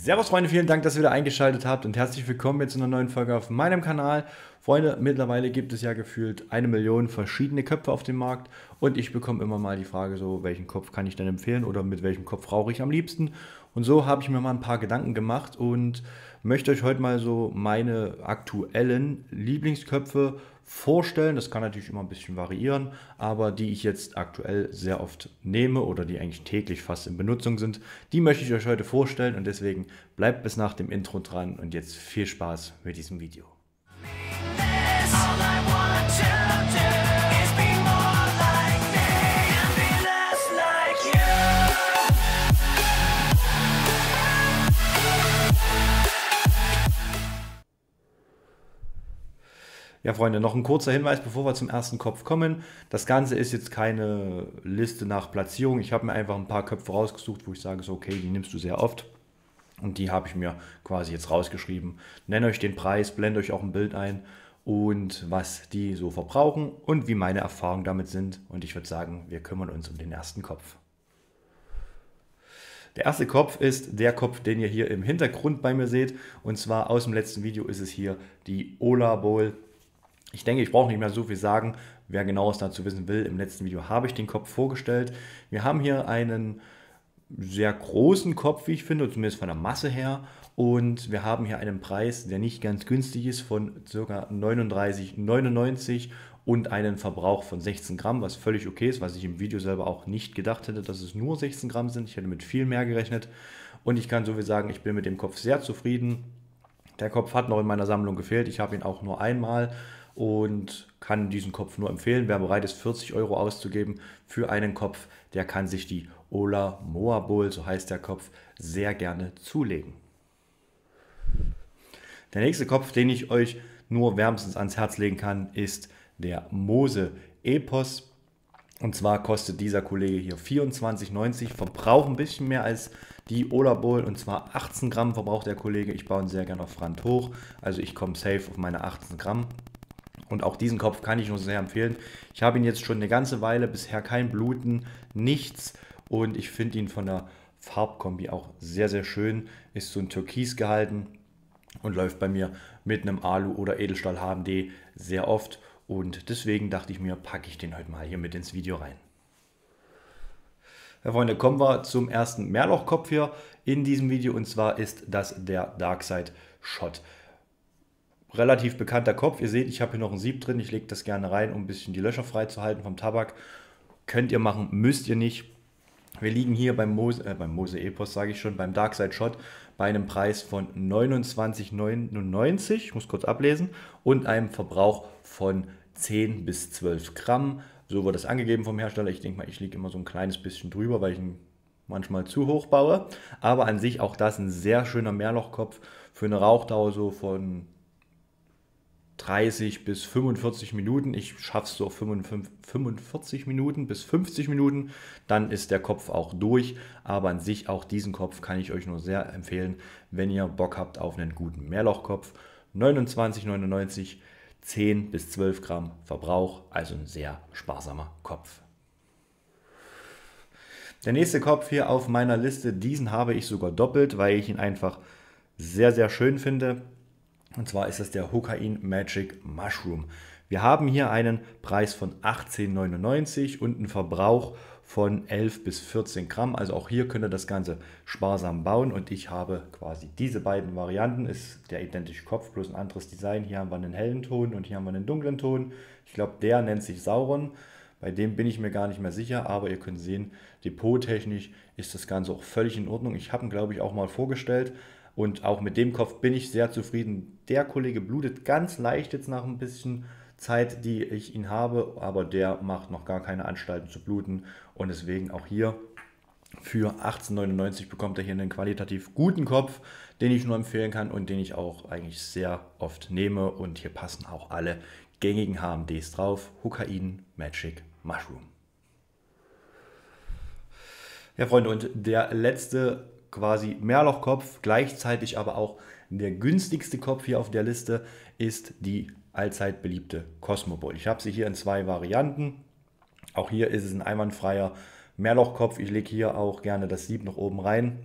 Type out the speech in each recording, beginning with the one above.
Servus Freunde, vielen Dank, dass ihr wieder eingeschaltet habt und herzlich willkommen jetzt zu einer neuen Folge auf meinem Kanal. Freunde, mittlerweile gibt es ja gefühlt eine Million verschiedene Köpfe auf dem Markt und ich bekomme immer mal die Frage so, welchen Kopf kann ich denn empfehlen oder mit welchem Kopf rauche ich am liebsten? Und so habe ich mir mal ein paar Gedanken gemacht und möchte euch heute mal so meine aktuellen Lieblingsköpfe vorstellen. Das kann natürlich immer ein bisschen variieren, aber die ich jetzt aktuell sehr oft nehme oder die eigentlich täglich fast in Benutzung sind, die möchte ich euch heute vorstellen und deswegen bleibt bis nach dem Intro dran und jetzt viel Spaß mit diesem Video. Ja, Freunde, noch ein kurzer Hinweis, bevor wir zum ersten Kopf kommen. Das Ganze ist jetzt keine Liste nach Platzierung. Ich habe mir einfach ein paar Köpfe rausgesucht, wo ich sage, so, okay, die nimmst du sehr oft. Und die habe ich mir quasi jetzt rausgeschrieben. Nenne euch den Preis, blende euch auch ein Bild ein und was die so verbrauchen und wie meine Erfahrungen damit sind. Und ich würde sagen, wir kümmern uns um den ersten Kopf. Der erste Kopf ist der Kopf, den ihr hier im Hintergrund bei mir seht. Und zwar aus dem letzten Video ist es hier die Ola Bowl ich denke, ich brauche nicht mehr so viel sagen. Wer genaues dazu wissen will, im letzten Video habe ich den Kopf vorgestellt. Wir haben hier einen sehr großen Kopf, wie ich finde, zumindest von der Masse her. Und wir haben hier einen Preis, der nicht ganz günstig ist, von ca. 39,99 und einen Verbrauch von 16 Gramm, was völlig okay ist, was ich im Video selber auch nicht gedacht hätte, dass es nur 16 Gramm sind. Ich hätte mit viel mehr gerechnet. Und ich kann so viel sagen, ich bin mit dem Kopf sehr zufrieden. Der Kopf hat noch in meiner Sammlung gefehlt. Ich habe ihn auch nur einmal und kann diesen Kopf nur empfehlen. Wer bereit ist, 40 Euro auszugeben für einen Kopf, der kann sich die Ola Moa Bowl, so heißt der Kopf, sehr gerne zulegen. Der nächste Kopf, den ich euch nur wärmstens ans Herz legen kann, ist der Mose Epos. Und zwar kostet dieser Kollege hier 24,90, verbraucht ein bisschen mehr als die Ola Bowl und zwar 18 Gramm verbraucht der Kollege. Ich baue ihn sehr gerne auf Front hoch, also ich komme safe auf meine 18 Gramm. Und auch diesen Kopf kann ich nur sehr empfehlen. Ich habe ihn jetzt schon eine ganze Weile, bisher kein Bluten, nichts. Und ich finde ihn von der Farbkombi auch sehr, sehr schön. Ist so ein Türkis gehalten und läuft bei mir mit einem Alu oder Edelstahl HMD sehr oft. Und deswegen dachte ich mir, packe ich den heute mal hier mit ins Video rein. Ja, Freunde, kommen wir zum ersten Mehrlochkopf hier in diesem Video und zwar ist das der Darkside Shot relativ bekannter Kopf. Ihr seht, ich habe hier noch ein Sieb drin. Ich lege das gerne rein, um ein bisschen die Löcher freizuhalten vom Tabak. Könnt ihr machen, müsst ihr nicht. Wir liegen hier beim Mose, äh, beim Mose Epos, sage ich schon, beim Dark Side Shot bei einem Preis von 29,99, ich muss kurz ablesen, und einem Verbrauch von 10 bis 12 Gramm. So wurde das angegeben vom Hersteller. Ich denke mal, ich liege immer so ein kleines bisschen drüber, weil ich ihn manchmal zu hoch baue. Aber an sich auch das ein sehr schöner Mehrlochkopf für eine Rauchdauer so von 30 bis 45 Minuten. Ich schaffe es so 45, Minuten bis 50 Minuten. Dann ist der Kopf auch durch. Aber an sich auch diesen Kopf kann ich euch nur sehr empfehlen, wenn ihr Bock habt auf einen guten Mehrlochkopf. 29,99, 10 bis 12 Gramm Verbrauch. Also ein sehr sparsamer Kopf. Der nächste Kopf hier auf meiner Liste, diesen habe ich sogar doppelt, weil ich ihn einfach sehr, sehr schön finde. Und zwar ist es der Hokain Magic Mushroom. Wir haben hier einen Preis von 18,99 und einen Verbrauch von 11 bis 14 Gramm. Also auch hier könnt ihr das Ganze sparsam bauen. Und ich habe quasi diese beiden Varianten. Ist der identische Kopf, bloß ein anderes Design. Hier haben wir einen hellen Ton und hier haben wir einen dunklen Ton. Ich glaube, der nennt sich Sauron. Bei dem bin ich mir gar nicht mehr sicher, aber ihr könnt sehen, depottechnisch ist das Ganze auch völlig in Ordnung. Ich habe ihn, glaube ich, auch mal vorgestellt, und auch mit dem Kopf bin ich sehr zufrieden. Der Kollege blutet ganz leicht jetzt nach ein bisschen Zeit, die ich ihn habe, aber der macht noch gar keine Anstalten zu bluten. Und deswegen auch hier für 18,99 bekommt er hier einen qualitativ guten Kopf, den ich nur empfehlen kann und den ich auch eigentlich sehr oft nehme. Und hier passen auch alle gängigen HMDs drauf. Hukain, Magic, Mushroom. Ja, Freunde, und der letzte quasi Mehrlochkopf, gleichzeitig aber auch der günstigste Kopf hier auf der Liste ist die allzeit beliebte Cosmobol. Ich habe sie hier in zwei Varianten. Auch hier ist es ein einwandfreier Mehrlochkopf. Ich lege hier auch gerne das Sieb noch oben rein.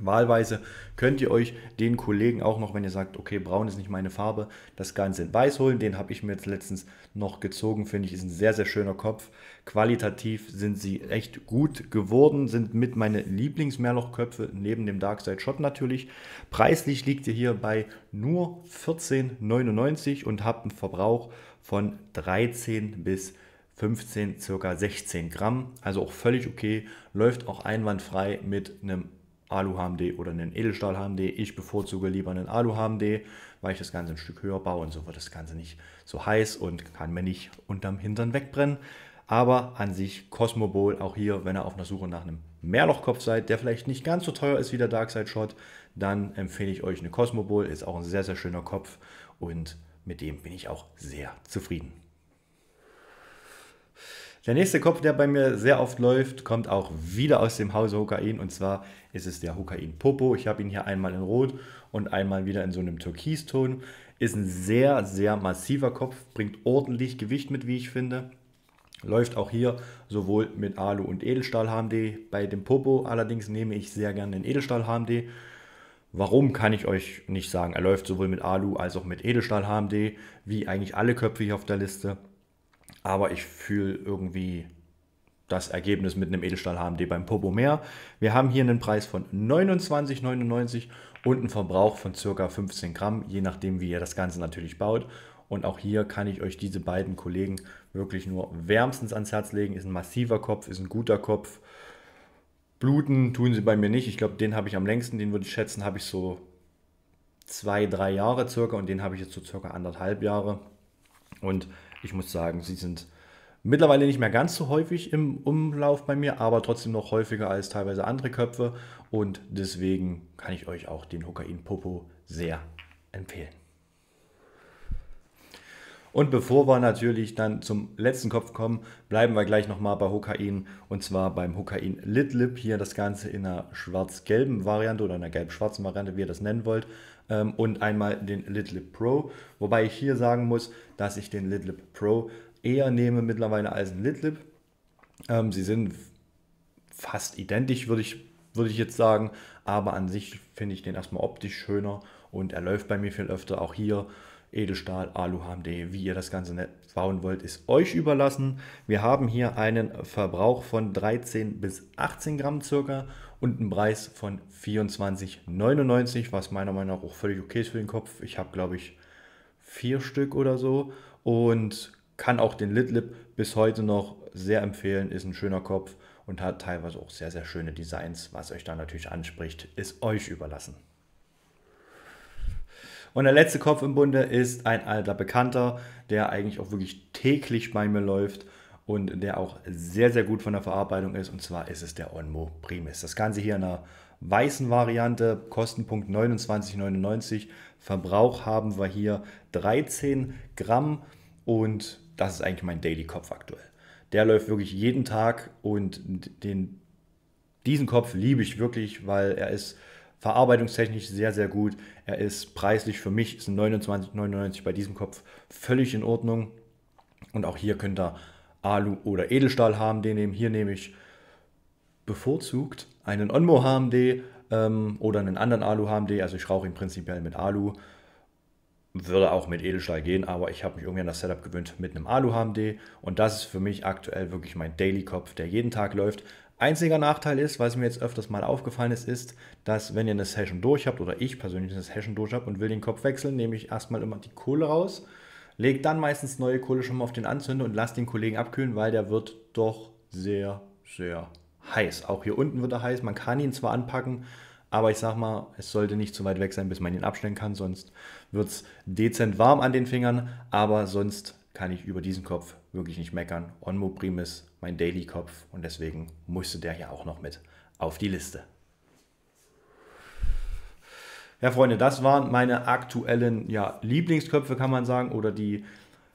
Wahlweise könnt ihr euch den Kollegen auch noch, wenn ihr sagt, okay, braun ist nicht meine Farbe, das Ganze in weiß holen. Den habe ich mir jetzt letztens noch gezogen, finde ich, ist ein sehr, sehr schöner Kopf. Qualitativ sind sie echt gut geworden, sind mit meine lieblings Lieblingsmehrlochköpfe, neben dem Darkside Shot natürlich. Preislich liegt ihr hier bei nur 14,99 und habt einen Verbrauch von 13 bis 15, circa 16 Gramm. Also auch völlig okay, läuft auch einwandfrei mit einem Alu-HMD oder einen Edelstahl-HMD. Ich bevorzuge lieber einen Alu-HMD, weil ich das Ganze ein Stück höher baue und so wird das Ganze nicht so heiß und kann mir nicht unterm Hintern wegbrennen. Aber an sich Cosmobol, auch hier, wenn ihr auf einer Suche nach einem Mehrlochkopf seid, der vielleicht nicht ganz so teuer ist wie der Darkside Shot, dann empfehle ich euch eine Cosmobol. Ist auch ein sehr, sehr schöner Kopf und mit dem bin ich auch sehr zufrieden. Der nächste Kopf, der bei mir sehr oft läuft, kommt auch wieder aus dem Hause Hokain und zwar ist es der Hokain Popo. Ich habe ihn hier einmal in Rot und einmal wieder in so einem Türkiston. Ist ein sehr, sehr massiver Kopf, bringt ordentlich Gewicht mit, wie ich finde. Läuft auch hier sowohl mit Alu- und Edelstahl-HMD. Bei dem Popo allerdings nehme ich sehr gerne den Edelstahl-HMD. Warum kann ich euch nicht sagen. Er läuft sowohl mit Alu als auch mit Edelstahl-HMD, wie eigentlich alle Köpfe hier auf der Liste aber ich fühle irgendwie das Ergebnis mit einem Edelstahl HMD beim Popo mehr. Wir haben hier einen Preis von 29,99 und einen Verbrauch von ca. 15 Gramm, je nachdem wie ihr das Ganze natürlich baut. Und auch hier kann ich euch diese beiden Kollegen wirklich nur wärmstens ans Herz legen. Ist ein massiver Kopf, ist ein guter Kopf. Bluten tun sie bei mir nicht. Ich glaube, den habe ich am längsten, den würde ich schätzen, habe ich so zwei, drei Jahre circa und den habe ich jetzt so circa anderthalb Jahre. Und ich muss sagen, sie sind mittlerweile nicht mehr ganz so häufig im Umlauf bei mir, aber trotzdem noch häufiger als teilweise andere Köpfe. Und deswegen kann ich euch auch den Hokain Popo sehr empfehlen. Und bevor wir natürlich dann zum letzten Kopf kommen, bleiben wir gleich nochmal bei Hokain und zwar beim Hokain Litlip. Hier das Ganze in einer schwarz-gelben Variante oder einer gelb-schwarzen Variante, wie ihr das nennen wollt. Ähm, und einmal den Litlip Pro. Wobei ich hier sagen muss, dass ich den Litlip Pro eher nehme mittlerweile als ein Litlip. Ähm, sie sind fast identisch, würde ich, würd ich jetzt sagen. Aber an sich finde ich den erstmal optisch schöner und er läuft bei mir viel öfter. Auch hier Edelstahl, Alu, HMD, wie ihr das Ganze bauen wollt, ist euch überlassen. Wir haben hier einen Verbrauch von 13 bis 18 Gramm circa und einen Preis von 24,99, was meiner Meinung nach auch völlig okay ist für den Kopf. Ich habe, glaube ich, vier Stück oder so und kann auch den Litlip bis heute noch sehr empfehlen. Ist ein schöner Kopf und hat teilweise auch sehr, sehr schöne Designs. Was euch da natürlich anspricht, ist euch überlassen. Und der letzte Kopf im Bunde ist ein alter Bekannter, der eigentlich auch wirklich täglich bei mir läuft und der auch sehr, sehr gut von der Verarbeitung ist. Und zwar ist es der Onmo Primis. Das Ganze hier in einer weißen Variante, Kostenpunkt 29,99. Verbrauch haben wir hier 13 Gramm und das ist eigentlich mein Daily-Kopf aktuell. Der läuft wirklich jeden Tag und den, diesen Kopf liebe ich wirklich, weil er ist verarbeitungstechnisch sehr, sehr gut. Er ist preislich für mich, ist 29,99 bei diesem Kopf völlig in Ordnung. Und auch hier könnt ihr Alu oder Edelstahl HMD nehmen. Hier nehme ich bevorzugt einen Onmo HMD ähm, oder einen anderen Alu HMD. Also ich rauche ihn prinzipiell mit Alu. Würde auch mit Edelstahl gehen, aber ich habe mich irgendwie an das Setup gewöhnt mit einem Alu HMD. Und das ist für mich aktuell wirklich mein Daily-Kopf, der jeden Tag läuft. Einziger Nachteil ist, was mir jetzt öfters mal aufgefallen ist, ist, dass wenn ihr eine Session durch habt oder ich persönlich eine Session durch habe und will den Kopf wechseln, nehme ich erstmal immer die Kohle raus, lege dann meistens neue Kohle schon mal auf den Anzünder und lasse den Kollegen abkühlen, weil der wird doch sehr, sehr heiß. Auch hier unten wird er heiß. Man kann ihn zwar anpacken, aber ich sag mal, es sollte nicht zu weit weg sein, bis man ihn abstellen kann, sonst wird es dezent warm an den Fingern, aber sonst kann ich über diesen Kopf wirklich nicht meckern. Onmo Primus, mein Daily-Kopf und deswegen musste der hier auch noch mit auf die Liste. Ja, Freunde, das waren meine aktuellen ja, Lieblingsköpfe, kann man sagen, oder die,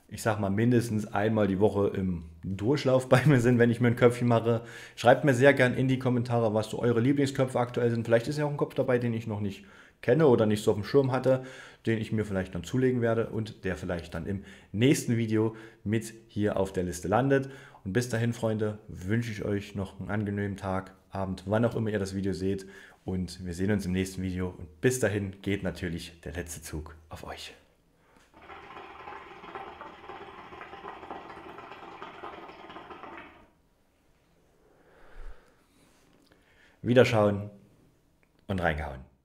ich sag mal, mindestens einmal die Woche im Durchlauf bei mir sind, wenn ich mir ein Köpfchen mache. Schreibt mir sehr gern in die Kommentare, was so eure Lieblingsköpfe aktuell sind. Vielleicht ist ja auch ein Kopf dabei, den ich noch nicht kenne oder nicht so auf dem Schirm hatte den ich mir vielleicht dann zulegen werde und der vielleicht dann im nächsten Video mit hier auf der Liste landet. Und bis dahin, Freunde, wünsche ich euch noch einen angenehmen Tag, Abend, wann auch immer ihr das Video seht. Und wir sehen uns im nächsten Video. Und bis dahin geht natürlich der letzte Zug auf euch. Wiederschauen und reingehauen.